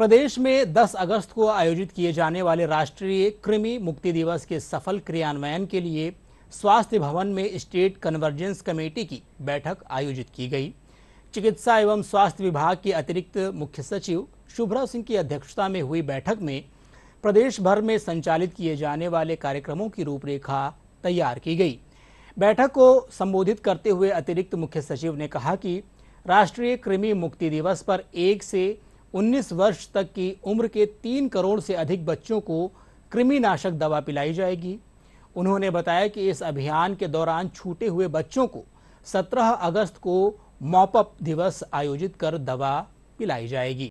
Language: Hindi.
प्रदेश में 10 अगस्त को आयोजित किए जाने वाले राष्ट्रीय कृमि मुक्ति दिवस के सफल क्रियान्वयन के लिए स्वास्थ्य भवन में स्टेट कन्वर्जेंस कमेटी की बैठक आयोजित की गई चिकित्सा एवं स्वास्थ्य विभाग के अतिरिक्त मुख्य सचिव शुभ्रा सिंह की अध्यक्षता में हुई बैठक में प्रदेश भर में संचालित किए जाने वाले कार्यक्रमों की रूपरेखा तैयार की गई बैठक को संबोधित करते हुए अतिरिक्त मुख्य सचिव ने कहा कि राष्ट्रीय कृमि मुक्ति दिवस पर एक से 19 वर्ष तक की उम्र के तीन करोड़ से अधिक बच्चों को कृमिनाशक दवा पिलाई जाएगी उन्होंने बताया कि इस अभियान के दौरान छूटे हुए बच्चों को 17 अगस्त को मॉपअप दिवस आयोजित कर दवा पिलाई जाएगी